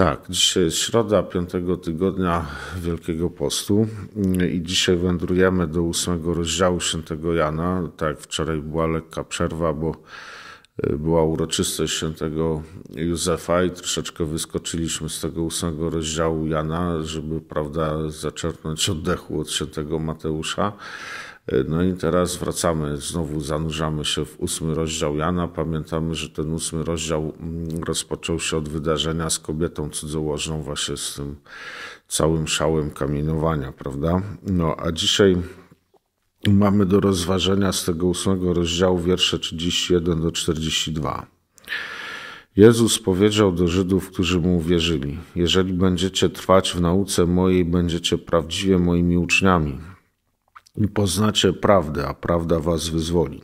Tak, dzisiaj jest środa piątego tygodnia Wielkiego Postu i dzisiaj wędrujemy do ósmego rozdziału świętego Jana. Tak, wczoraj była lekka przerwa, bo e, była uroczystość świętego Józefa i troszeczkę wyskoczyliśmy z tego ósmego rozdziału Jana, żeby, prawda, zaczerpnąć oddechu od świętego Mateusza. E, no i teraz wracamy, znowu zanurzamy się w ósmy rozdział Jana. Pamiętamy, że ten ósmy rozdział mm, rozpoczął się od wydarzenia z kobietą cudzołożną, właśnie z tym całym szałem kamienowania, prawda? No a dzisiaj mamy do rozważenia z tego ósmego rozdziału wiersze 31 do 42. Jezus powiedział do Żydów, którzy mu uwierzyli: Jeżeli będziecie trwać w nauce mojej, będziecie prawdziwie moimi uczniami i poznacie prawdę, a prawda was wyzwoli.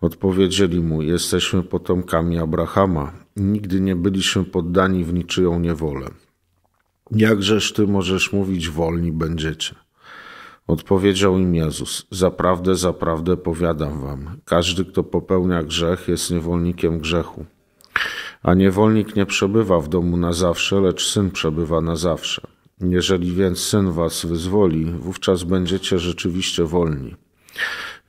Odpowiedzieli mu: Jesteśmy potomkami Abrahama, nigdy nie byliśmy poddani w niczyją niewolę. Jakżeż ty możesz mówić, wolni będziecie? Odpowiedział im Jezus: Zaprawdę, zaprawdę powiadam wam, każdy, kto popełnia grzech, jest niewolnikiem grzechu. A niewolnik nie przebywa w domu na zawsze, lecz syn przebywa na zawsze. Jeżeli więc syn was wyzwoli, wówczas będziecie rzeczywiście wolni.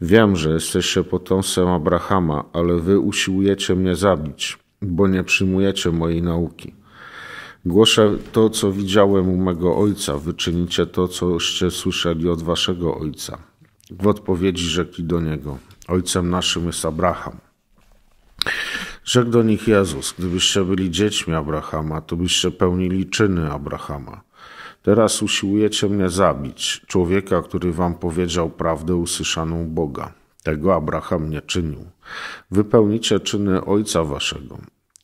Wiem, że jesteście potomstwem Abrahama, ale wy usiłujecie mnie zabić, bo nie przyjmujecie mojej nauki. Głoszę to, co widziałem u mego ojca, wyczynicie to, coście słyszeli od waszego ojca. W odpowiedzi rzekli do niego: Ojcem naszym jest Abraham. Rzekł do nich Jezus: Gdybyście byli dziećmi Abrahama, to byście pełnili czyny Abrahama. Teraz usiłujecie mnie zabić, człowieka, który wam powiedział prawdę usłyszaną Boga. Tego Abraham nie czynił. Wypełnicie czyny ojca waszego.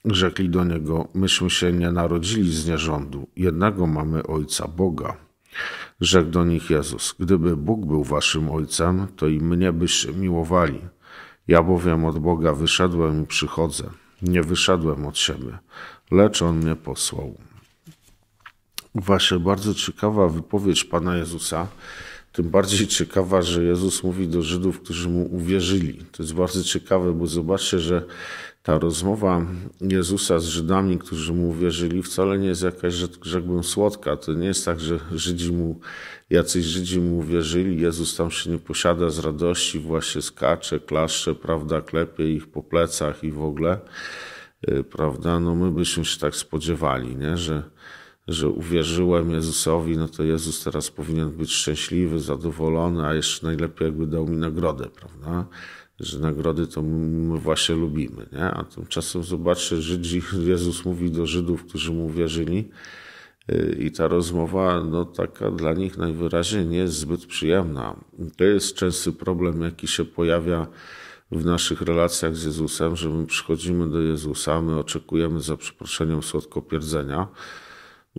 Rzekli do niego: Myśmy się nie narodzili z nierządu, jednego mamy ojca Boga. Rzekł do nich Jezus: Gdyby Bóg był waszym ojcem, to i mnie byście miłowali. Ja bowiem od Boga wyszedłem i przychodzę. Nie wyszedłem od siebie, lecz on mnie posłał. Właśnie bardzo ciekawa wypowiedź Pana Jezusa. Tym bardziej ciekawa, że Jezus mówi do Żydów, którzy mu uwierzyli. To jest bardzo ciekawe, bo zobaczcie, że ta rozmowa Jezusa z Żydami, którzy mu uwierzyli, wcale nie jest jakaś, że rzekłbym, słodka. To nie jest tak, że Żydzi mu, jacyś Żydzi mu uwierzyli, Jezus tam się nie posiada z radości, właśnie skacze, klaszcze, prawda, klepie ich po plecach i w ogóle, y, prawda. No my byśmy się tak spodziewali, nie? że że uwierzyłem Jezusowi, no to Jezus teraz powinien być szczęśliwy, zadowolony, a jeszcze najlepiej jakby dał mi nagrodę, prawda? Że nagrody to my właśnie lubimy, nie? A tymczasem zobaczę Żydzi, Jezus mówi do Żydów, którzy mu uwierzyli y, i ta rozmowa, no taka dla nich najwyraźniej nie jest zbyt przyjemna. To jest częsty problem, jaki się pojawia w naszych relacjach z Jezusem, że my przychodzimy do Jezusa, my oczekujemy za przeproszeniem słodkopierdzenia, pierdzenia,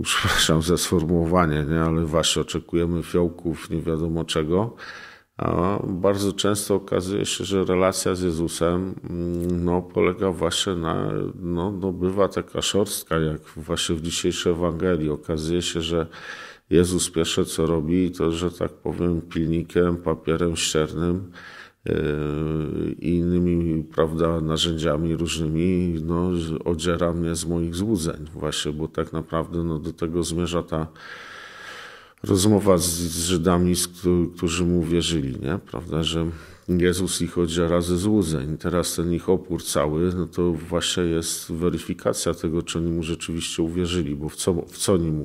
przepraszam za sformułowanie, nie? ale właśnie oczekujemy fiołków, nie wiadomo czego. A bardzo często okazuje się, że relacja z Jezusem mm, no, polega właśnie na, no, no bywa taka szorstka, jak właśnie w dzisiejszej Ewangelii. Okazuje się, że Jezus pierwsze co robi, to, że tak powiem, pilnikiem, papierem ściernym i yy, innymi prawda, narzędziami różnymi no, odziera mnie z moich złudzeń właśnie, bo tak naprawdę no, do tego zmierza ta rozmowa z, z Żydami, z, którzy mu wierzyli, nie? Prawda, że Jezus ich odziera ze złudzeń. Teraz ten ich opór cały, no to właśnie jest weryfikacja tego, czy oni mu rzeczywiście uwierzyli, bo w co, w co oni mu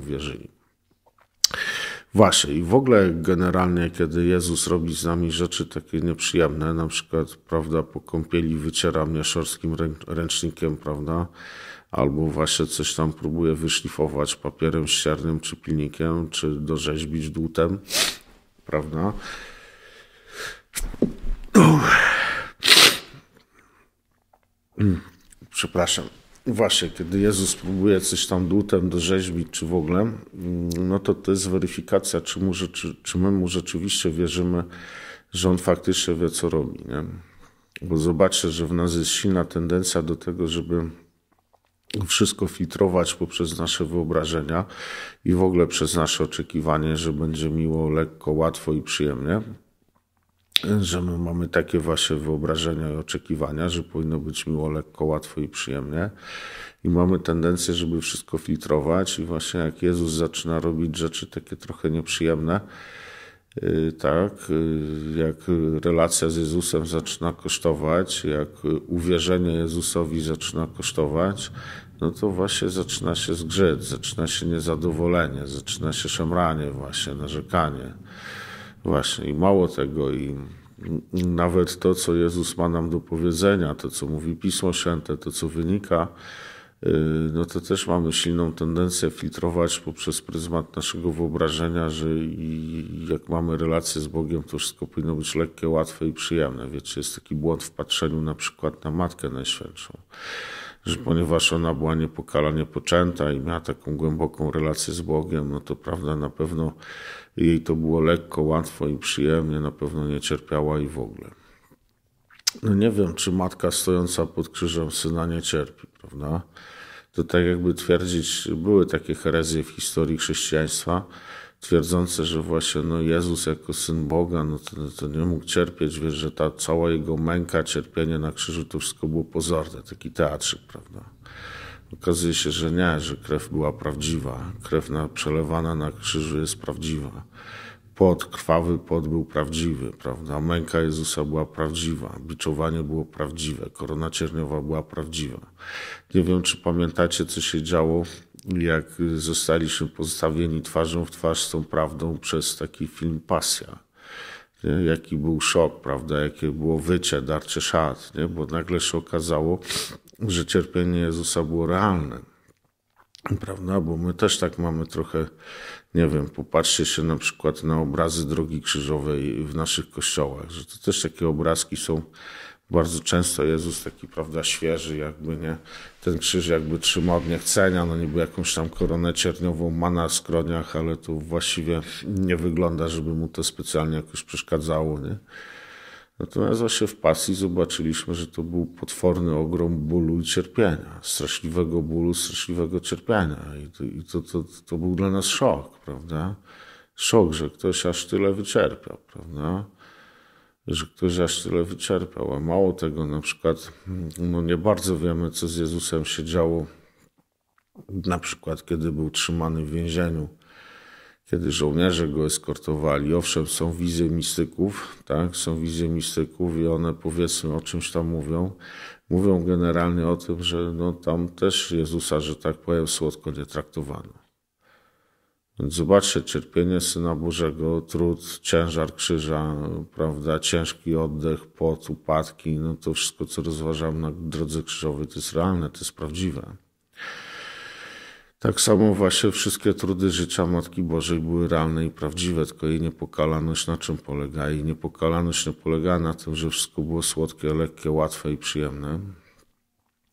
Właśnie i w ogóle generalnie, kiedy Jezus robi z nami rzeczy takie nieprzyjemne, na przykład, prawda, po kąpieli wyciera mnie szorskim ręcznikiem, prawda, albo właśnie coś tam próbuje wyszlifować papierem ściernym, czy pilnikiem, czy dorzeźbić dłutem, prawda, przepraszam. Właśnie, kiedy Jezus próbuje coś tam dłutem dorzeźbić, czy w ogóle, mm, no to to jest weryfikacja, czy, mu, czy, czy my mu rzeczywiście wierzymy, że on faktycznie wie, co robi. Nie? Bo zobaczę, że w nas jest silna tendencja do tego, żeby wszystko filtrować poprzez nasze wyobrażenia i w ogóle przez nasze oczekiwanie, że będzie miło, lekko, łatwo i przyjemnie że my mamy takie właśnie wyobrażenia i oczekiwania, że powinno być miło, lekko, łatwo i przyjemnie. I mamy tendencję, żeby wszystko filtrować, i właśnie jak Jezus zaczyna robić rzeczy takie trochę nieprzyjemne, y, tak, y, jak relacja z Jezusem zaczyna kosztować, jak uwierzenie Jezusowi zaczyna kosztować, no to właśnie zaczyna się zgrzyt, zaczyna się niezadowolenie, zaczyna się szemranie, właśnie narzekanie. Właśnie, i mało tego, i nawet to, co Jezus ma nam do powiedzenia, to, co mówi Pismo Święte, to, co wynika, y, no to też mamy silną tendencję filtrować poprzez pryzmat naszego wyobrażenia, że jak mamy relacje z Bogiem, to wszystko powinno być lekkie, łatwe i przyjemne. Wiecie, jest taki błąd w patrzeniu na przykład na Matkę Najświętszą że ponieważ ona była niepokalanie poczęta i miała taką głęboką relację z Bogiem, no to prawda, na pewno jej to było lekko, łatwo i przyjemnie, na pewno nie cierpiała i w ogóle. No nie wiem, czy matka stojąca pod krzyżem syna nie cierpi, prawda? To tak jakby twierdzić, były takie herezje w historii chrześcijaństwa, twierdzące, że właśnie no Jezus jako Syn Boga, no to, to, nie mógł cierpieć, wiesz, że ta cała jego męka, cierpienie na krzyżu, to wszystko było pozorne, taki teatrzyk, prawda. Okazuje się, że nie, że krew była prawdziwa. Krew na, przelewana na krzyżu jest prawdziwa. Pot, krwawy pot był prawdziwy, prawda? Męka Jezusa była prawdziwa, biczowanie było prawdziwe, korona cierniowa była prawdziwa. Nie wiem, czy pamiętacie, co się działo jak zostaliśmy postawieni twarzą w twarz z tą prawdą przez taki film Pasja. Nie? Jaki był szok, prawda? Jakie było wycie, darcie szat, nie? bo nagle się okazało, że cierpienie Jezusa było realne. Prawda? Bo my też tak mamy trochę, nie wiem, popatrzcie się na przykład na obrazy Drogi Krzyżowej w naszych kościołach, że to też takie obrazki są bardzo często Jezus taki, prawda, świeży, jakby nie, ten krzyż jakby trzymał od niechcenia, no niby jakąś tam koronę cierniową ma na skroniach, ale to właściwie nie wygląda, żeby mu to specjalnie jakoś przeszkadzało, nie. Natomiast właśnie w pasji zobaczyliśmy, że to był potworny ogrom bólu i cierpienia, straszliwego bólu, straszliwego cierpienia i to, i to, to, to był dla nas szok, prawda, szok, że ktoś aż tyle wycierpiał prawda, że ktoś aż tyle wyczerpał. A mało tego, na przykład, no nie bardzo wiemy, co z Jezusem się działo, na przykład, kiedy był trzymany w więzieniu, kiedy żołnierze go eskortowali. Owszem, są wizje mistyków, tak, są wizje mistyków i one powiedzmy o czymś tam mówią. Mówią generalnie o tym, że no, tam też Jezusa, że tak powiem, słodko nie traktowano. Więc zobaczcie, cierpienie Syna Bożego, trud, ciężar krzyża, prawda, ciężki oddech, pot, upadki, no to wszystko, co rozważam na drodze krzyżowej, to jest realne, to jest prawdziwe. Tak samo właśnie wszystkie trudy życia Matki Bożej były realne i prawdziwe, tylko jej niepokalalność na czym polega? Jej niepokalalność nie polega na tym, że wszystko było słodkie, lekkie, łatwe i przyjemne.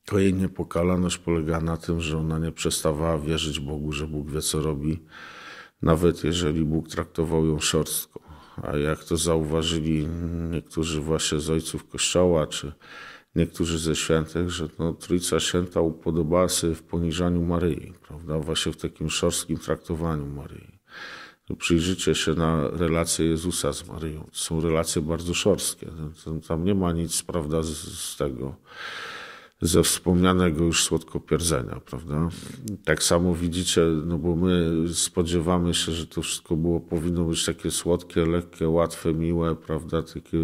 To jej niepokalalność polega na tym, że ona nie przestawała wierzyć Bogu, że Bóg wie co robi, nawet jeżeli Bóg traktował ją szorstko. A jak to zauważyli niektórzy właśnie z ojców Kościoła, czy niektórzy ze świętych, że no, Trójca Święta upodobała się w poniżaniu Maryi, prawda? Właśnie w takim szorstkim traktowaniu Maryi. No, przyjrzyjcie się na relacje Jezusa z Maryją. To są relacje bardzo szorstkie. Tam nie ma nic, prawda, z, z tego ze wspomnianego już słodkopierdzenia, prawda? Tak samo widzicie, no bo my spodziewamy się, że to wszystko było, powinno być takie słodkie, lekkie, łatwe, miłe, prawda? Takie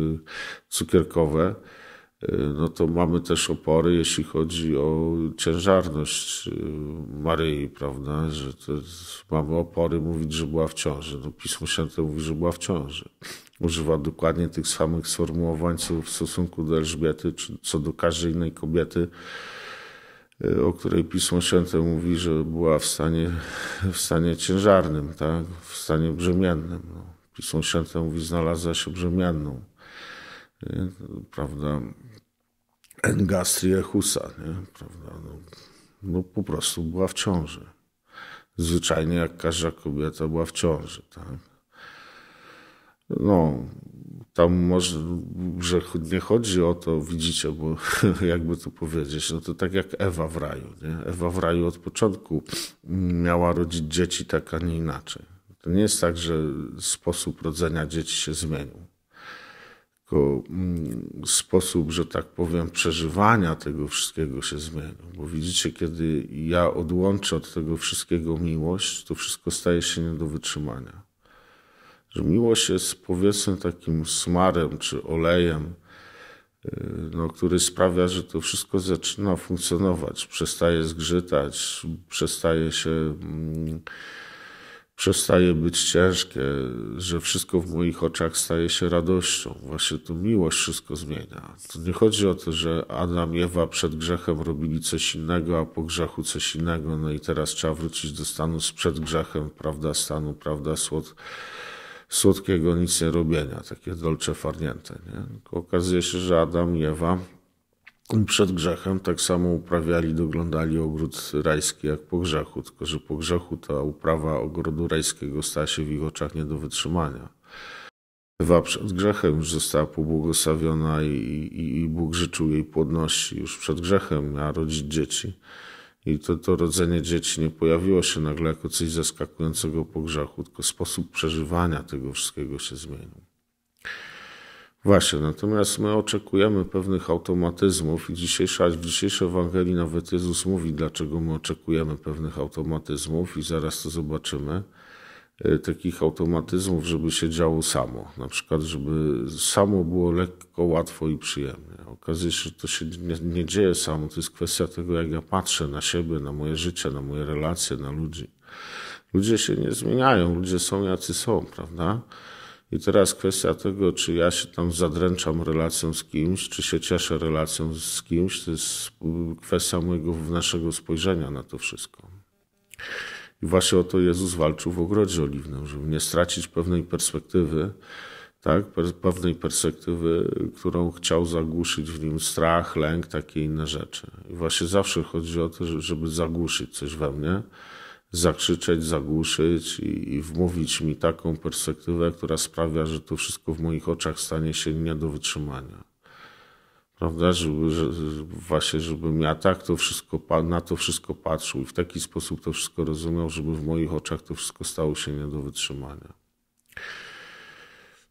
cukierkowe. Y, no to mamy też opory, jeśli chodzi o ciężarność y, Maryi, prawda? Że jest, mamy opory mówić, że była w ciąży. No Pismo Święte mówi, że była w ciąży używa dokładnie tych samych sformułowań co w stosunku do Elżbiety, czy co do każdej innej kobiety, e, o której Pismo Święte mówi, że była w stanie, w stanie ciężarnym, tak? w stanie brzemiennym. No. Pismo Święte mówi, znalazła się brzemienną. Nie? Prawda? Engastriechusa, nie? Prawda? No, no po prostu była w ciąży. Zwyczajnie jak każda kobieta była w ciąży, tak? no, tam może, że nie chodzi o to, widzicie, bo jakby to powiedzieć, no to tak jak Ewa w raju. Nie? Ewa w raju od początku miała rodzić dzieci tak, a nie inaczej. To nie jest tak, że sposób rodzenia dzieci się zmienił. Tylko mm, sposób, że tak powiem, przeżywania tego wszystkiego się zmienił. Bo widzicie, kiedy ja odłączę od tego wszystkiego miłość, to wszystko staje się nie do wytrzymania że miłość jest powiedzmy takim smarem czy olejem, y, no, który sprawia, że to wszystko zaczyna funkcjonować, przestaje zgrzytać, przestaje się mm, przestaje być ciężkie, że wszystko w moich oczach staje się radością. Właśnie to miłość wszystko zmienia. To nie chodzi o to, że Adam i Ewa przed grzechem robili coś innego, a po grzechu coś innego, no i teraz trzeba wrócić do stanu sprzed grzechem, prawda, stanu, prawda, słod słodkiego nic nie robienia, takie dolce farnięte. Nie? Okazuje się, że Adam i Ewa przed grzechem tak samo uprawiali, doglądali ogród rajski jak po grzechu, tylko że po grzechu ta uprawa ogrodu rajskiego stała się w ich oczach nie do wytrzymania. Ewa przed grzechem już została pobłogosławiona i, i, i Bóg życzył jej płodności już przed grzechem, miała rodzić dzieci. I to, to rodzenie dzieci nie pojawiło się nagle jako coś zaskakującego po grzechu, tylko sposób przeżywania tego wszystkiego się zmienił. Właśnie, natomiast my oczekujemy pewnych automatyzmów i dzisiejsza, w dzisiejszej Ewangelii nawet Jezus mówi, dlaczego my oczekujemy pewnych automatyzmów i zaraz to zobaczymy. E, takich automatyzmów, żeby się działo samo. Na przykład, żeby samo było lekko, łatwo i przyjemnie. Okazuje się, że to się nie, nie dzieje samo. To jest kwestia tego, jak ja patrzę na siebie, na moje życie, na moje relacje, na ludzi. Ludzie się nie zmieniają, ludzie są jacy są, prawda? I teraz kwestia tego, czy ja się tam zadręczam relacją z kimś, czy się cieszę relacją z kimś, to jest y, kwestia mojego naszego spojrzenia na to wszystko. I właśnie o to Jezus walczył w ogrodzie oliwnym, żeby nie stracić pewnej perspektywy, tak, pewnej perspektywy, którą chciał zagłuszyć w nim strach, lęk, takie inne rzeczy. I właśnie zawsze chodzi o to, żeby zagłuszyć coś we mnie, zakrzyczeć, zagłuszyć i, i wmówić mi taką perspektywę, która sprawia, że to wszystko w moich oczach stanie się nie do wytrzymania prawda, żeby, że, właśnie, żebym ja tak to wszystko, na to wszystko patrzył i w taki sposób to wszystko rozumiał, żeby w moich oczach to wszystko stało się nie do wytrzymania.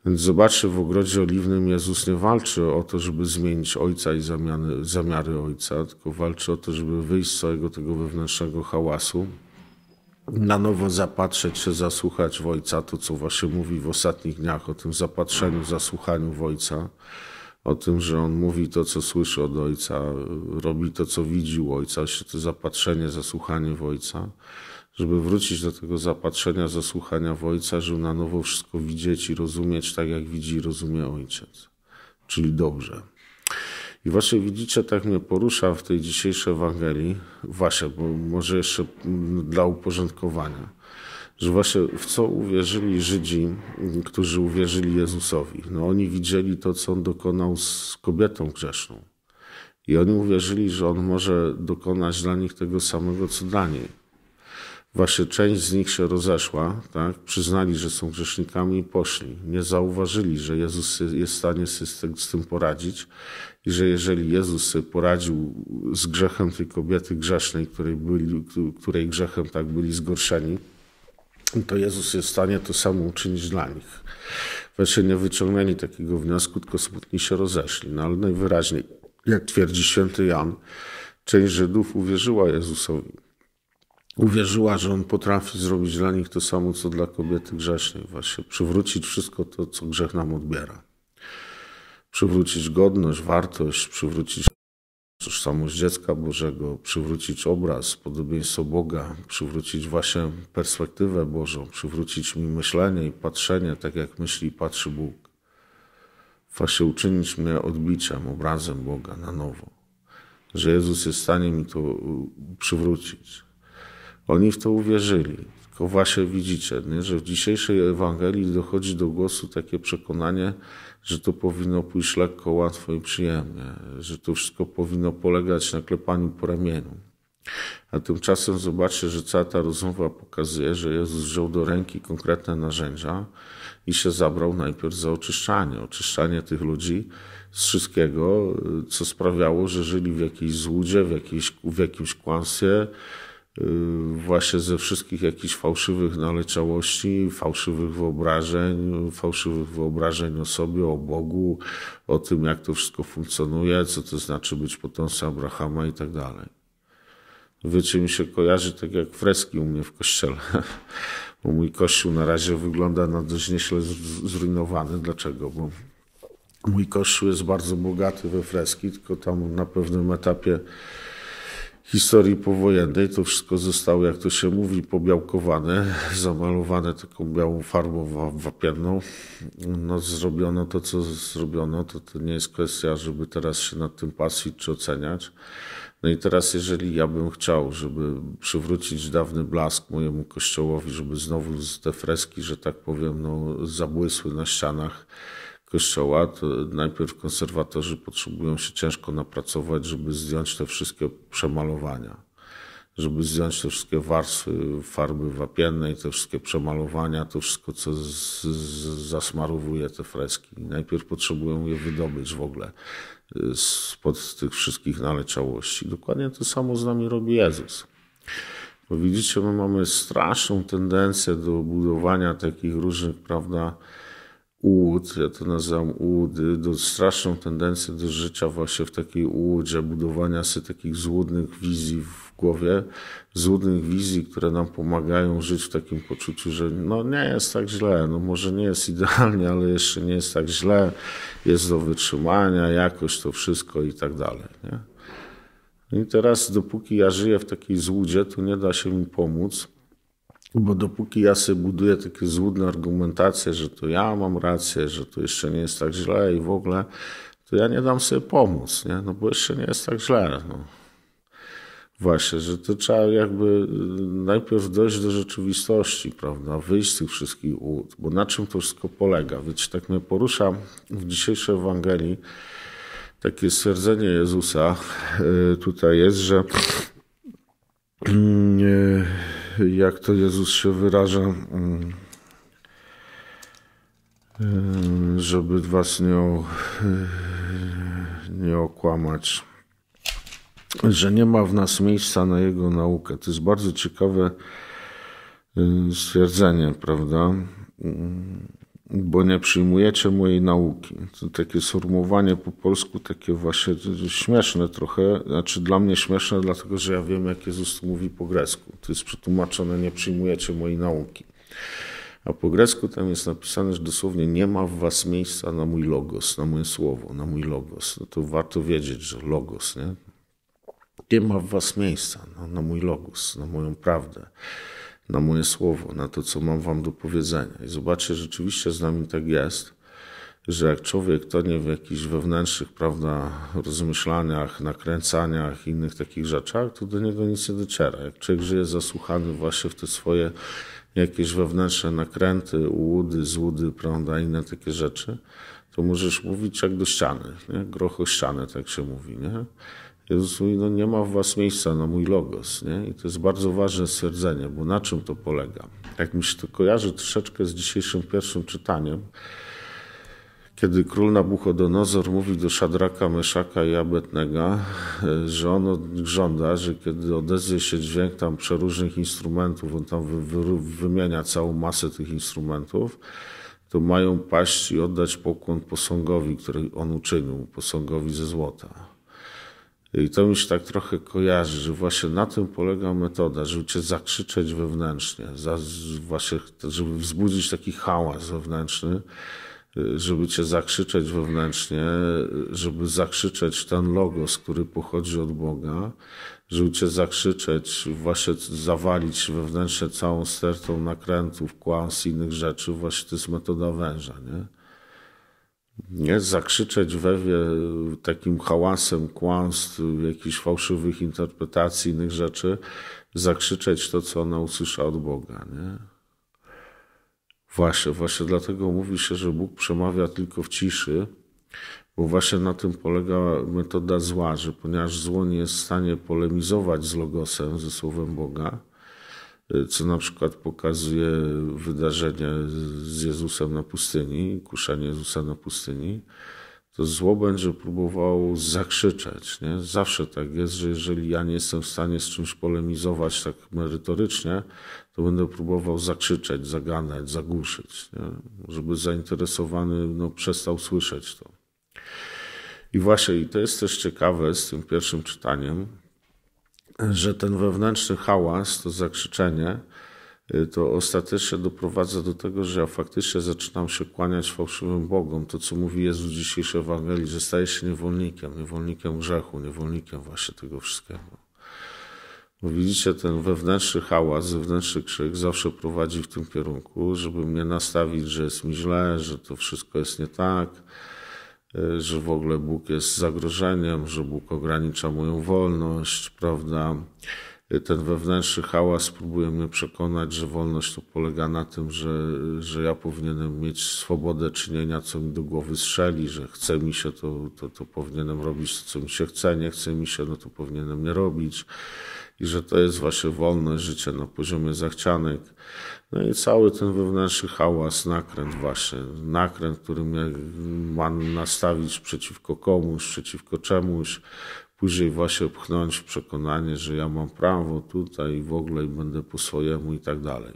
Więc zobaczcie, w ogrodzie oliwnym Jezus nie walczy o to, żeby zmienić ojca i zamiany, zamiary ojca, tylko walczy o to, żeby wyjść z całego tego wewnętrznego hałasu, na nowo zapatrzeć się, zasłuchać w ojca, to co właśnie mówi w ostatnich dniach o tym zapatrzeniu, zasłuchaniu w ojca o tym, że on mówi to, co słyszy od ojca, robi to, co widzi u ojca, to zapatrzenie, zasłuchanie w ojca. Żeby wrócić do tego zapatrzenia, zasłuchania w ojca, żeby na nowo wszystko widzieć i rozumieć tak, jak widzi i rozumie ojciec. Czyli dobrze. I właśnie widzicie, tak mnie porusza w tej dzisiejszej Ewangelii, właśnie, bo może jeszcze dla uporządkowania że właśnie w co uwierzyli Żydzi, którzy uwierzyli Jezusowi. No oni widzieli to, co on dokonał z kobietą grzeszną. I oni uwierzyli, że on może dokonać dla nich tego samego, co dla niej. Właśnie część z nich się rozeszła, tak? przyznali, że są grzesznikami i poszli. Nie zauważyli, że Jezus jest w stanie z tym poradzić i że jeżeli Jezus sobie poradził z grzechem tej kobiety grzesznej, której, byli, której grzechem tak byli zgorszeni, to Jezus jest w stanie to samo uczynić dla nich. Wreszcie nie wyciągnęli takiego wniosku, tylko smutni się rozeszli. No ale najwyraźniej, jak twierdzi święty Jan, część Żydów uwierzyła Jezusowi. Uwierzyła, że On potrafi zrobić dla nich to samo, co dla kobiety grzesznej. Właśnie przywrócić wszystko to, co grzech nam odbiera. Przywrócić godność, wartość, przywrócić tożsamość dziecka Bożego, przywrócić obraz, podobieństwo Boga, przywrócić właśnie perspektywę Bożą, przywrócić mi myślenie i patrzenie, tak jak myśli i patrzy Bóg. Właśnie uczynić mnie odbiciem, obrazem Boga na nowo. Że Jezus jest w stanie mi to y, przywrócić. Oni w to uwierzyli. Tylko właśnie widzicie, nie, że w dzisiejszej Ewangelii dochodzi do głosu takie przekonanie, że to powinno pójść lekko, łatwo i przyjemnie, że to wszystko powinno polegać na klepaniu po ramieniu. A tymczasem zobaczcie, że cała ta rozmowa pokazuje, że Jezus wziął do ręki konkretne narzędzia i się zabrał najpierw za oczyszczanie. Oczyszczanie tych ludzi z wszystkiego, co sprawiało, że żyli w jakiejś złudzie, w, jakiejś, w jakimś kłamstwie, Y, właśnie ze wszystkich jakichś fałszywych naleciałości, fałszywych wyobrażeń, fałszywych wyobrażeń o sobie, o Bogu, o tym, jak to wszystko funkcjonuje, co to znaczy być potomcem Abrahama i tak dalej. Wiecie, mi się kojarzy tak jak freski u mnie w kościele. Bo mój kościół na razie wygląda na dość nieźle zrujnowany. Dlaczego? Bo mój kościół jest bardzo bogaty we freski, tylko tam na pewnym etapie historii powojennej. To wszystko zostało, jak to się mówi, pobiałkowane, zamalowane taką białą farbą wapienną. No, zrobiono to, co zrobiono. To, to nie jest kwestia, żeby teraz się nad tym pasić, czy oceniać. No i teraz, jeżeli ja bym chciał, żeby przywrócić dawny blask mojemu kościołowi, żeby znowu te freski, że tak powiem, no, zabłysły na ścianach, kościoła, to najpierw konserwatorzy potrzebują się ciężko napracować, żeby zdjąć te wszystkie przemalowania, żeby zdjąć te wszystkie warstwy farby wapiennej, te wszystkie przemalowania, to wszystko, co z, z, zasmarowuje te freski. Najpierw potrzebują je wydobyć w ogóle y, spod tych wszystkich naleciałości. Dokładnie to samo z nami robi Jezus. Bo widzicie, my mamy straszną tendencję do budowania takich różnych, prawda, ułód, ja to nazywam ułudy, do straszną tendencję do życia właśnie w takiej ułudzie, budowania sobie takich złudnych wizji w głowie, złudnych wizji, które nam pomagają żyć w takim poczuciu, że no nie jest tak źle, no może nie jest idealnie, ale jeszcze nie jest tak źle, jest do wytrzymania, jakoś to wszystko i tak dalej, nie? I teraz dopóki ja żyję w takiej złudzie, to nie da się mi pomóc, no bo dopóki ja sobie buduję takie złudne argumentacje, że to ja mam rację, że to jeszcze nie jest tak źle i w ogóle, to ja nie dam sobie pomóc, nie? no bo jeszcze nie jest tak źle. No. Właśnie, że to trzeba jakby y, najpierw dojść do rzeczywistości, prawda, wyjść z tych wszystkich łód, bo na czym to wszystko polega? Wiecie, tak mnie porusza w dzisiejszej Ewangelii takie stwierdzenie Jezusa y, tutaj jest, że mm, y, jak to Jezus się wyraża, mm, mm, żeby was nie, nie okłamać, że nie ma w nas miejsca na jego naukę. To jest bardzo ciekawe y, stwierdzenie, prawda? Mm bo nie przyjmujecie mojej nauki. To takie sformułowanie po polsku, takie właśnie śmieszne trochę, znaczy dla mnie śmieszne, dlatego że ja wiem, jak Jezus mówi po grecku. To jest przetłumaczone, nie przyjmujecie mojej nauki. A po grecku tam jest napisane, że dosłownie nie ma w was miejsca na mój logos, na moje słowo, na mój logos. No to warto wiedzieć, że logos, nie? Nie ma w was miejsca na mój logos, na moją prawdę na moje słowo, na to, co mam Wam do powiedzenia. I zobaczcie, rzeczywiście z nami tak jest, że jak człowiek to nie w jakichś wewnętrznych, prawda, rozmyślaniach, nakręcaniach, innych takich rzeczach, to do niego nic nie dociera. Jak człowiek żyje zasłuchany właśnie w te swoje jakieś wewnętrzne nakręty, ułudy, złudy, prawda, inne takie rzeczy, to możesz mówić jak do ściany, nie? groch o ścianę, tak się mówi, nie? Jezus mówi, no nie ma w was miejsca na mój logos. Nie? I to jest bardzo ważne stwierdzenie, bo na czym to polega? Jak mi się to kojarzy troszeczkę z dzisiejszym pierwszym czytaniem, kiedy król Nabuchodonozor mówi do Szadraka, Meszaka i Abetnego, e, że on żąda, że kiedy odezwie się dźwięk tam przeróżnych instrumentów, on tam wy, wy, wymienia całą masę tych instrumentów, to mają paść i oddać pokłon posągowi, który on uczynił, posągowi ze złota. I to mi się tak trochę kojarzy, że właśnie na tym polega metoda, żeby cię zakrzyczeć wewnętrznie, za, właśnie, żeby wzbudzić taki hałas wewnętrzny, żeby cię zakrzyczeć wewnętrznie, żeby zakrzyczeć ten logos, który pochodzi od Boga, żeby cię zakrzyczeć, właśnie zawalić wewnętrznie całą stertą nakrętów, kłans i innych rzeczy, właśnie to jest metoda węża, nie? nie zakrzyczeć wewie takim hałasem kłamstw, jakichś fałszywych interpretacji, innych rzeczy, zakrzyczeć to, co ona usłysza od Boga. Nie? Właśnie, właśnie dlatego mówi się, że Bóg przemawia tylko w ciszy, bo właśnie na tym polega metoda zła, że ponieważ zło nie jest w stanie polemizować z Logosem, ze Słowem Boga, Y, co na przykład pokazuje wydarzenie z Jezusem na pustyni, kuszenie Jezusa na pustyni, to zło będzie próbowało zakrzyczeć. Nie? Zawsze tak jest, że jeżeli ja nie jestem w stanie z czymś polemizować tak merytorycznie, to będę próbował zakrzyczeć, zaganać, zagłuszyć, nie? żeby zainteresowany no, przestał słyszeć to. I właśnie, i to jest też ciekawe z tym pierwszym czytaniem, że ten wewnętrzny hałas, to zakrzyczenie, y, to ostatecznie doprowadza do tego, że ja faktycznie zaczynam się kłaniać fałszywym Bogom. To, co mówi Jezus w dzisiejszej Ewangelii, że staje się niewolnikiem, niewolnikiem grzechu, niewolnikiem właśnie tego wszystkiego. Bo widzicie, ten wewnętrzny hałas, zewnętrzny krzyk zawsze prowadzi w tym kierunku, żeby mnie nastawić, że jest mi źle, że to wszystko jest nie tak, E, że w ogóle Bóg jest zagrożeniem, że Bóg ogranicza moją wolność, prawda? E, ten wewnętrzny hałas próbuje mnie przekonać, że wolność to polega na tym, że, że ja powinienem mieć swobodę czynienia, co mi do głowy strzeli, że chce mi się, to, to, to powinienem robić, co mi się chce, nie chce mi się, no to powinienem nie robić i że to jest wasze wolne życie na poziomie zachcianek. No i cały ten wewnętrzny hałas, nakręt wasze, nakręt, który mm, ma nastawić przeciwko komuś, przeciwko czemuś, później właśnie pchnąć w przekonanie, że ja mam prawo tutaj i w ogóle i będę po swojemu i tak dalej.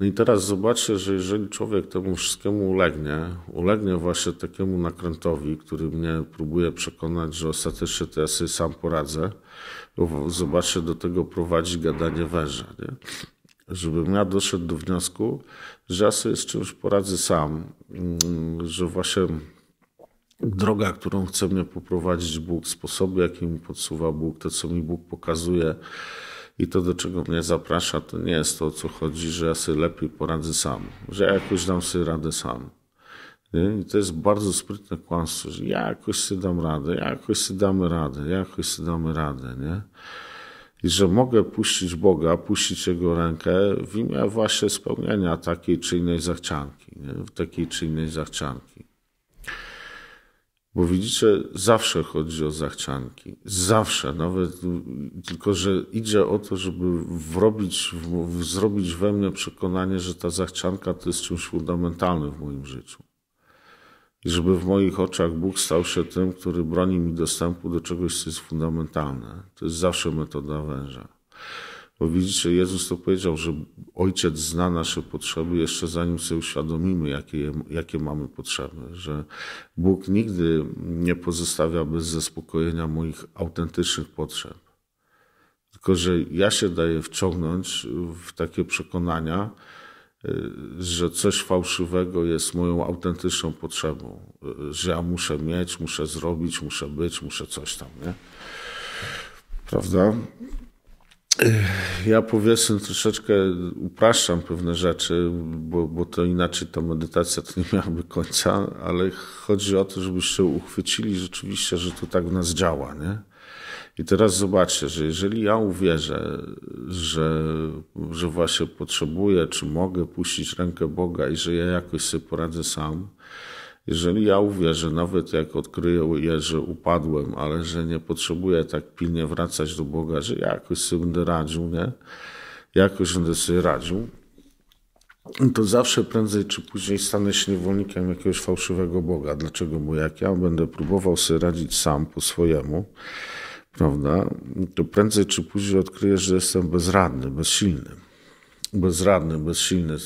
No i teraz zobaczcie, że jeżeli człowiek temu wszystkiemu ulegnie, ulegnie właśnie takiemu nakrętowi, który mnie próbuje przekonać, że ostatecznie to ja sobie sam poradzę, zobaczę, do tego prowadzi gadanie węża. Nie? Żebym ja doszedł do wniosku, że ja sobie z czymś poradzę sam, mm, że właśnie droga, którą chce mnie poprowadzić Bóg, sposoby, jakie mi podsuwa Bóg, to, co mi Bóg pokazuje i to, do czego mnie zaprasza, to nie jest to, o co chodzi, że ja sobie lepiej poradzę sam, że ja jakoś dam sobie radę sam. I to jest bardzo sprytne kłamstwo, że jakoś sobie dam radę, jakoś sobie damy radę, jakoś sobie damy radę, nie? I że mogę puścić Boga, puścić Jego rękę w imię właśnie spełnienia takiej czy innej zachcianki, nie? takiej czy innej zachcianki. Bo widzicie, zawsze chodzi o zachcianki. Zawsze, nawet tylko, że idzie o to, żeby wrobić, w, zrobić we mnie przekonanie, że ta zachcianka to jest czymś fundamentalnym w moim życiu żeby w moich oczach Bóg stał się tym, który broni mi dostępu do czegoś, co jest fundamentalne. To jest zawsze metoda węża. Bo widzicie, Jezus to powiedział, że Ojciec zna nasze potrzeby jeszcze zanim sobie uświadomimy, jakie, jakie mamy potrzeby. Że Bóg nigdy nie pozostawia bez zaspokojenia moich autentycznych potrzeb. Tylko, że ja się daję wciągnąć w takie przekonania, Y, że coś fałszywego jest moją autentyczną potrzebą, y, że ja muszę mieć, muszę zrobić, muszę być, muszę coś tam, nie? Prawda? Y, ja powiedzmy troszeczkę upraszczam pewne rzeczy, bo, bo to inaczej ta medytacja to nie miałaby końca, ale chodzi o to, żebyście uchwycili rzeczywiście, że to tak w nas działa, nie? I teraz zobaczcie, że jeżeli ja uwierzę, że, że właśnie potrzebuję, czy mogę puścić rękę Boga i że ja jakoś sobie poradzę sam, jeżeli ja uwierzę, nawet jak odkryję, że upadłem, ale że nie potrzebuję tak pilnie wracać do Boga, że ja jakoś sobie będę radził, nie? Jakoś będę sobie radził, to zawsze prędzej czy później stanę się niewolnikiem jakiegoś fałszywego Boga. Dlaczego? Bo jak ja będę próbował sobie radzić sam po swojemu, prawda, to prędzej czy później odkryjesz, że jestem bezradny, bezsilny. Bezradny, bezsilny.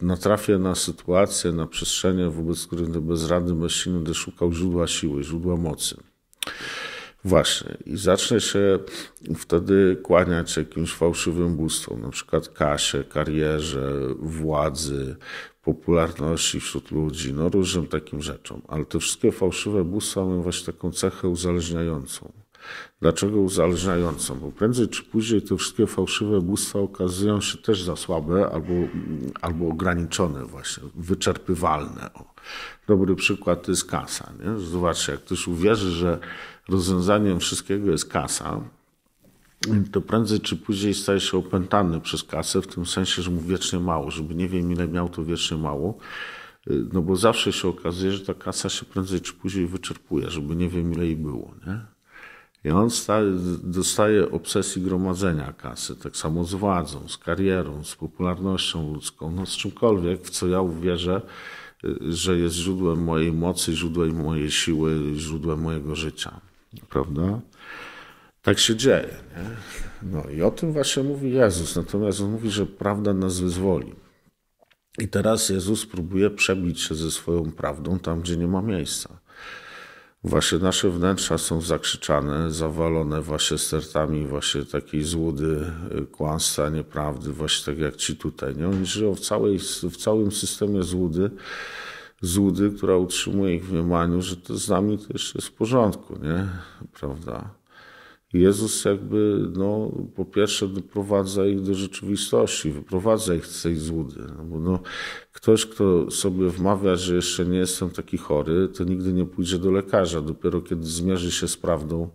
Natrafię na sytuację, na przestrzenie, wobec której będę bezradny, bezsilny, będę szukał źródła siły, źródła mocy. Właśnie. I zacznę się wtedy kłaniać jakimś fałszywym bóstwom, na przykład kasie, karierze, władzy, popularności wśród ludzi, no różnym takim rzeczom. Ale te wszystkie fałszywe bóstwa mają właśnie taką cechę uzależniającą. Dlaczego uzależniającą? Bo prędzej czy później te wszystkie fałszywe bóstwa okazują się też za słabe albo, albo ograniczone właśnie, wyczerpywalne. O. Dobry przykład to jest kasa. Nie? Zobaczcie, jak ktoś uwierzy, że rozwiązaniem wszystkiego jest kasa, to prędzej czy później staje się opętany przez kasę, w tym sensie, że mu wiecznie mało, żeby nie wiem ile miał, to wiecznie mało. No bo zawsze się okazuje, że ta kasa się prędzej czy później wyczerpuje, żeby nie wiem ile jej było. Nie? I on dostaje obsesji gromadzenia kasy, tak samo z władzą, z karierą, z popularnością ludzką, no z czymkolwiek, w co ja uwierzę, y, że jest źródłem mojej mocy, źródłem mojej siły, źródłem mojego życia. Prawda? Tak się dzieje. Nie? No i o tym właśnie mówi Jezus. Natomiast on mówi, że prawda nas wyzwoli. I teraz Jezus próbuje przebić się ze swoją prawdą tam, gdzie nie ma miejsca. Właśnie nasze wnętrza są zakrzyczane, zawalone właśnie stertami właśnie takiej złudy, y, kłamstwa, nieprawdy, właśnie tak jak ci tutaj. Nie? Oni żyją w, całej, w całym systemie złudy, złudy, która utrzymuje ich w mniemaniu, że to z nami też jest w porządku, nie? Prawda? Jezus jakby, no, po pierwsze doprowadza ich do rzeczywistości, wyprowadza ich z tej złudy. No, bo no, ktoś, kto sobie wmawia, że jeszcze nie jestem taki chory, to nigdy nie pójdzie do lekarza. Dopiero kiedy zmierzy się z prawdą,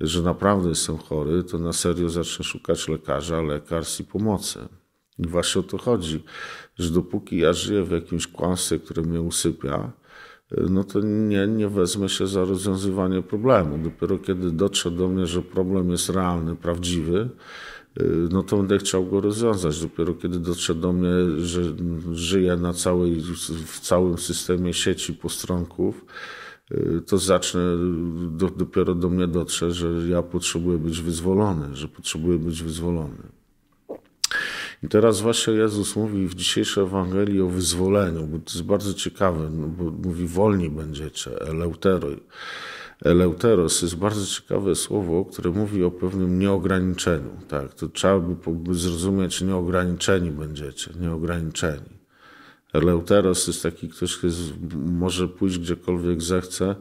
że naprawdę jestem chory, to na serio zacznie szukać lekarza, lekarstw i pomocy. I właśnie o to chodzi, że dopóki ja żyję w jakimś kłamstwie, które mnie usypia, no to nie, nie wezmę się za rozwiązywanie problemu. Dopiero kiedy dotrze do mnie, że problem jest realny, prawdziwy, y, no to będę chciał go rozwiązać. Dopiero kiedy dotrze do mnie, że żyję na całej, w całym systemie sieci postronków, y, to zacznę, do, dopiero do mnie dotrze, że ja potrzebuję być wyzwolony, że potrzebuję być wyzwolony. I teraz właśnie Jezus mówi w dzisiejszej Ewangelii o wyzwoleniu, bo to jest bardzo ciekawe, no bo mówi wolni będziecie, eleutero. Eleuteros jest bardzo ciekawe słowo, które mówi o pewnym nieograniczeniu. Tak, to trzeba by zrozumieć, nieograniczeni będziecie, nieograniczeni. Eleuteros jest taki ktoś, kto jest, może pójść gdziekolwiek zechce,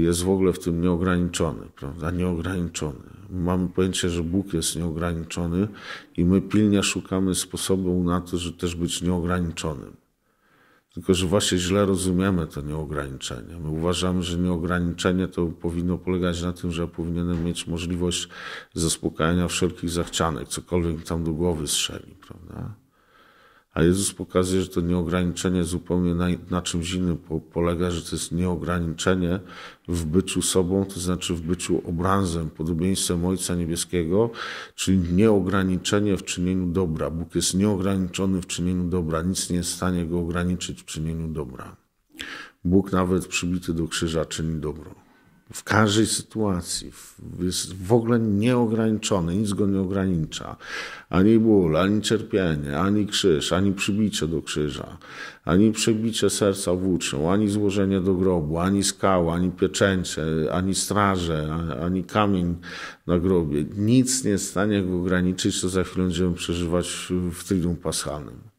jest w ogóle w tym nieograniczony, prawda? Nieograniczony. Mamy pojęcie, że Bóg jest nieograniczony i my pilnie szukamy sposobu na to, żeby też być nieograniczonym. Tylko, że właśnie źle rozumiemy to nieograniczenie. My uważamy, że nieograniczenie to powinno polegać na tym, że ja powinienem mieć możliwość zaspokajania wszelkich zachcianek, cokolwiek tam do głowy strzeli, prawda? A Jezus pokazuje, że to nieograniczenie zupełnie na, na czymś innym po, polega, że to jest nieograniczenie w byciu sobą, to znaczy w byciu obrazem, podobieństwem Ojca Niebieskiego, czyli nieograniczenie w czynieniu dobra. Bóg jest nieograniczony w czynieniu dobra, nic nie jest w stanie go ograniczyć w czynieniu dobra. Bóg nawet przybity do krzyża czyni dobro w każdej sytuacji. Jest w ogóle nieograniczony, nic go nie ogranicza. Ani ból, ani cierpienie, ani krzyż, ani przybicie do krzyża, ani przebicie serca włócznią, ani złożenie do grobu, ani skała, ani pieczęcie, ani straże, ani kamień na grobie. Nic nie jest w stanie go ograniczyć, co za chwilę będziemy przeżywać w Triduum Paschalnym.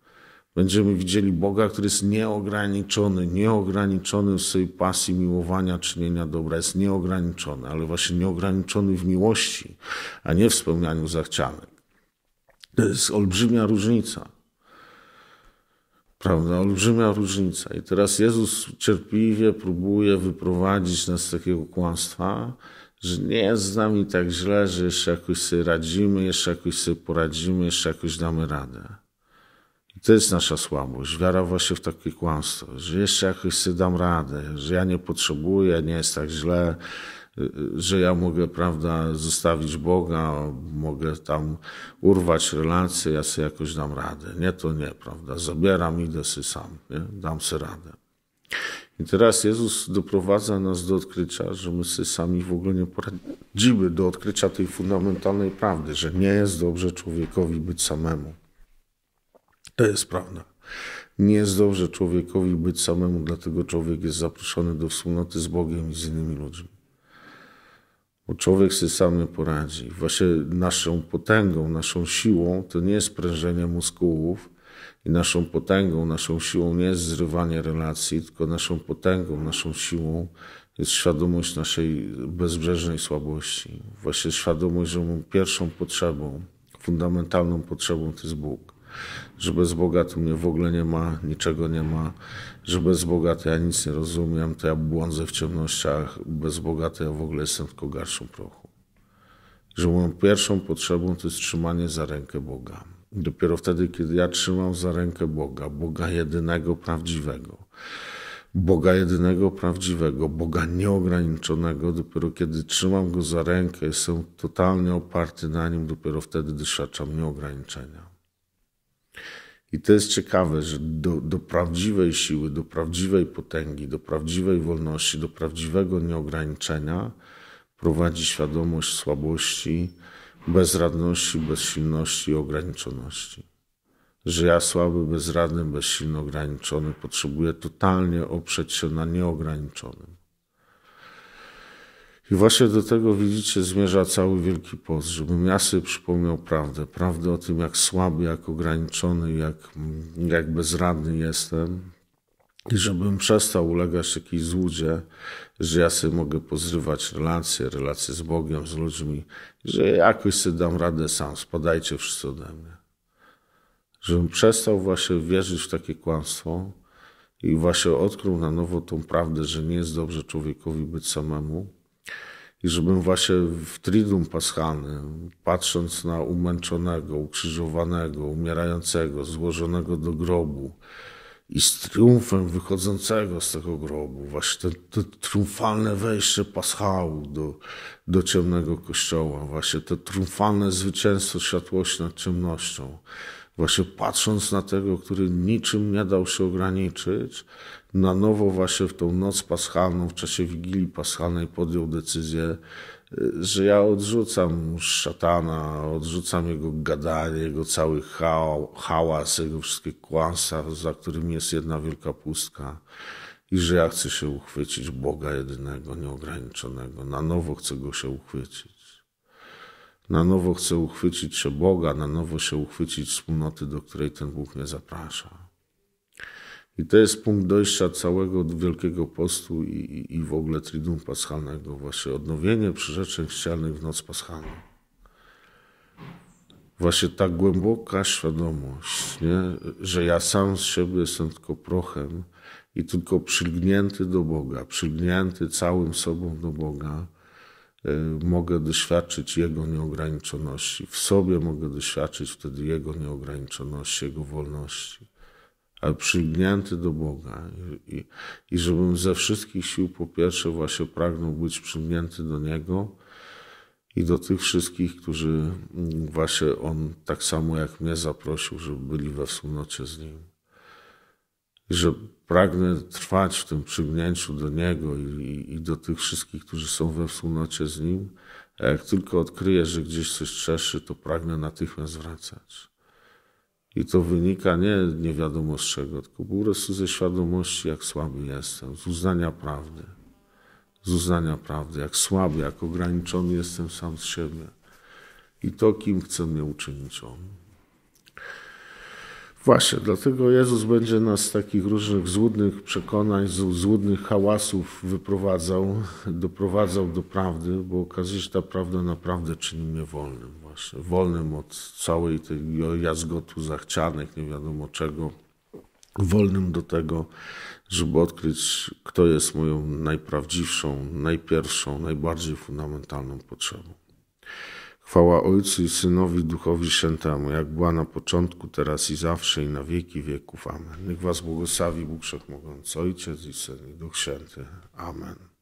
Będziemy widzieli Boga, który jest nieograniczony, nieograniczony w swojej pasji miłowania, czynienia dobra. Jest nieograniczony, ale właśnie nieograniczony w miłości, a nie w spełnianiu zachcianek. To jest olbrzymia różnica. Prawda? Olbrzymia różnica. I teraz Jezus cierpliwie próbuje wyprowadzić nas z takiego kłamstwa, że nie jest z nami tak źle, że jeszcze jakoś sobie radzimy, jeszcze jakoś sobie poradzimy, jeszcze jakoś damy radę. To jest nasza słabość, wiara właśnie w takie kłamstwo, że jeszcze jakoś sobie dam radę, że ja nie potrzebuję, nie jest tak źle, że ja mogę, prawda, zostawić Boga, mogę tam urwać relacje, ja sobie jakoś dam radę. Nie, to nie, prawda, zabieram, idę sobie sam, nie? dam sobie radę. I teraz Jezus doprowadza nas do odkrycia, że my sobie sami w ogóle nie poradzimy, do odkrycia tej fundamentalnej prawdy, że nie jest dobrze człowiekowi być samemu. To jest prawda. Nie jest dobrze człowiekowi być samemu, dlatego człowiek jest zaproszony do wspólnoty z Bogiem i z innymi ludźmi. Bo człowiek sobie sam nie poradzi. Właśnie naszą potęgą, naszą siłą to nie jest prężenie muskułów i naszą potęgą, naszą siłą nie jest zrywanie relacji, tylko naszą potęgą, naszą siłą jest świadomość naszej bezbrzeżnej słabości. Właśnie świadomość, że pierwszą potrzebą, fundamentalną potrzebą to jest Bóg że bez Boga to mnie w ogóle nie ma, niczego nie ma, że bez Boga to ja nic nie rozumiem, to ja błądzę w ciemnościach, bez Boga to ja w ogóle jestem tylko garszą prochu. Że moją pierwszą potrzebą to jest trzymanie za rękę Boga. Dopiero wtedy, kiedy ja trzymam za rękę Boga, Boga jedynego, prawdziwego, Boga jedynego, prawdziwego, Boga nieograniczonego, dopiero kiedy trzymam Go za rękę, jestem totalnie oparty na Nim, dopiero wtedy doświadczam nieograniczenia. I to jest ciekawe, że do, do, prawdziwej siły, do prawdziwej potęgi, do prawdziwej wolności, do prawdziwego nieograniczenia prowadzi świadomość słabości, bezradności, bezsilności i ograniczoności. Że ja słaby, bezradny, bezsilny, ograniczony potrzebuję totalnie oprzeć się na nieograniczonym. I właśnie do tego, widzicie, zmierza cały Wielki Post, żeby sobie przypomniał prawdę. Prawdę o tym, jak słaby, jak ograniczony, jak, jak bezradny jestem. I żebym przestał ulegać takiej złudzie, że ja sobie mogę pozrywać relacje, relacje z Bogiem, z ludźmi, że jakoś sobie dam radę sam, spadajcie wszyscy ode mnie. Żebym przestał właśnie wierzyć w takie kłamstwo i właśnie odkrył na nowo tą prawdę, że nie jest dobrze człowiekowi być samemu i żebym właśnie w Triduum Paschalny, patrząc na umęczonego, ukrzyżowanego, umierającego, złożonego do grobu i z triumfem wychodzącego z tego grobu, właśnie to, to triumfalne wejście paschału do, do ciemnego kościoła, właśnie to triumfalne zwycięstwo światłości nad ciemnością, właśnie patrząc na tego, który niczym nie dał się ograniczyć na nowo właśnie w tą noc paschalną, w czasie Wigilii Paschalnej podjął decyzję, y, że ja odrzucam szatana, odrzucam jego gadanie, jego cały hałas, jego wszystkie kłamstwa, za którym jest jedna wielka pustka i że ja chcę się uchwycić Boga jedynego, nieograniczonego. Na nowo chcę go się uchwycić. Na nowo chcę uchwycić się Boga, na nowo się uchwycić wspólnoty, do której ten Bóg mnie zaprasza. I to jest punkt dojścia całego Wielkiego Postu i, i, i w ogóle Triduum Paschalnego, właśnie odnowienie przyrzeczeń chrzcianych w noc paschalną. Właśnie ta głęboka świadomość, nie? że ja sam z siebie jestem tylko prochem i tylko przylgnięty do Boga, przylgnięty całym sobą do Boga, y, mogę doświadczyć Jego nieograniczoności. W sobie mogę doświadczyć wtedy Jego nieograniczoności, Jego wolności ale do Boga. I, i, I, żebym ze wszystkich sił, po pierwsze, właśnie pragnął być przygnięty do Niego i do tych wszystkich, którzy mm, właśnie On tak samo jak mnie zaprosił, żeby byli we wspólnocie z Nim. I że pragnę trwać w tym przygnięciu do Niego i, i do tych wszystkich, którzy są we wspólnocie z Nim. A jak tylko odkryję, że gdzieś coś trzeszy, to pragnę natychmiast wracać. I to wynika nie, nie wiadomo z czego, tylko po prostu ze świadomości, jak słaby jestem, z uznania prawdy. Z uznania prawdy, jak słaby, jak ograniczony jestem sam z siebie. I to, kim chce mnie uczynić On. Właśnie, dlatego Jezus będzie nas z takich różnych złudnych przekonań, złudnych hałasów wyprowadzał, doprowadzał do prawdy, bo okazuje się, że ta prawda naprawdę czyni mnie wolnym wolnym od całej tej jazgotu zachcianych, nie wiadomo czego, wolnym do tego, żeby odkryć, kto jest moją najprawdziwszą, najpierwszą, najbardziej fundamentalną potrzebą. Chwała Ojcu i Synowi Duchowi Świętemu, jak była na początku, teraz i zawsze i na wieki wieków. Amen. Niech Was błogosławi Bóg Wszechmogący, Ojciec i Syn i Duch Święty. Amen.